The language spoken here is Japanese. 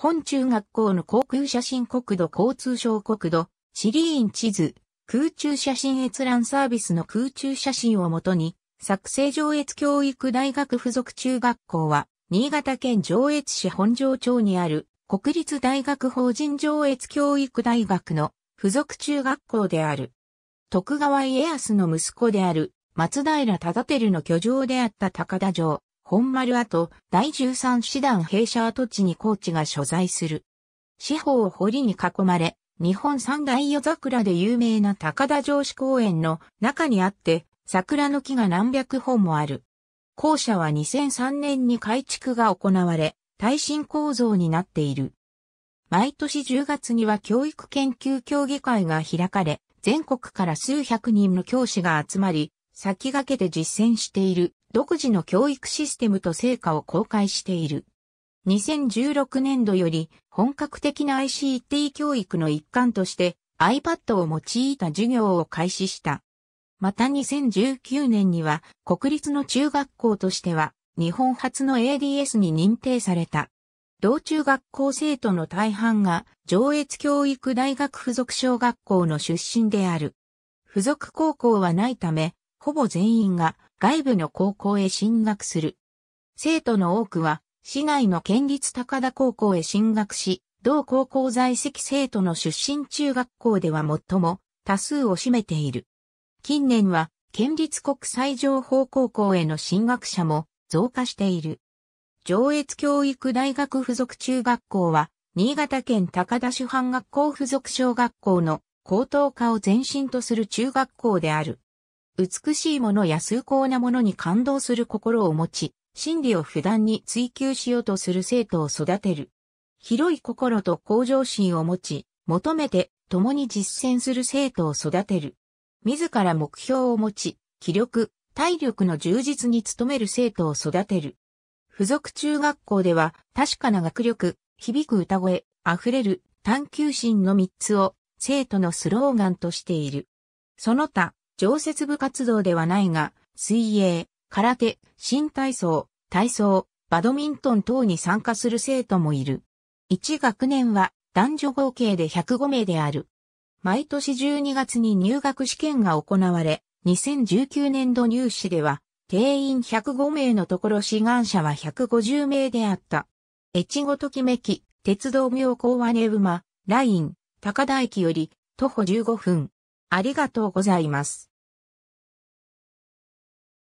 本中学校の航空写真国土交通省国土、シリーン地図、空中写真閲覧サービスの空中写真をもとに、作成上越教育大学附属中学校は、新潟県上越市本庄町にある、国立大学法人上越教育大学の附属中学校である。徳川家康の息子である、松平忠輝の居城であった高田城。本丸跡、第13師団弊社跡地に高知が所在する。四方を堀に囲まれ、日本三大夜桜で有名な高田城址公園の中にあって、桜の木が何百本もある。校舎は2003年に改築が行われ、耐震構造になっている。毎年10月には教育研究協議会が開かれ、全国から数百人の教師が集まり、先駆けて実践している独自の教育システムと成果を公開している。2016年度より本格的な ICT 教育の一環として iPad を用いた授業を開始した。また2019年には国立の中学校としては日本初の ADS に認定された。同中学校生徒の大半が上越教育大学附属小学校の出身である。附属高校はないため、ほぼ全員が外部の高校へ進学する。生徒の多くは、市内の県立高田高校へ進学し、同高校在籍生徒の出身中学校では最も多数を占めている。近年は、県立国際情報高校への進学者も増加している。上越教育大学附属中学校は、新潟県高田市藩学校附属小学校の高等科を前身とする中学校である。美しいものや崇高なものに感動する心を持ち、真理を不断に追求しようとする生徒を育てる。広い心と向上心を持ち、求めて共に実践する生徒を育てる。自ら目標を持ち、気力、体力の充実に努める生徒を育てる。付属中学校では確かな学力、響く歌声、溢れる探求心の3つを生徒のスローガンとしている。その他、常設部活動ではないが、水泳、空手、新体操、体操、バドミントン等に参加する生徒もいる。1学年は男女合計で105名である。毎年12月に入学試験が行われ、2019年度入試では、定員105名のところ志願者は150名であった。越後ときめき、鉄道妙高はね馬、ライン、高田駅より、徒歩15分。ありがとうございます。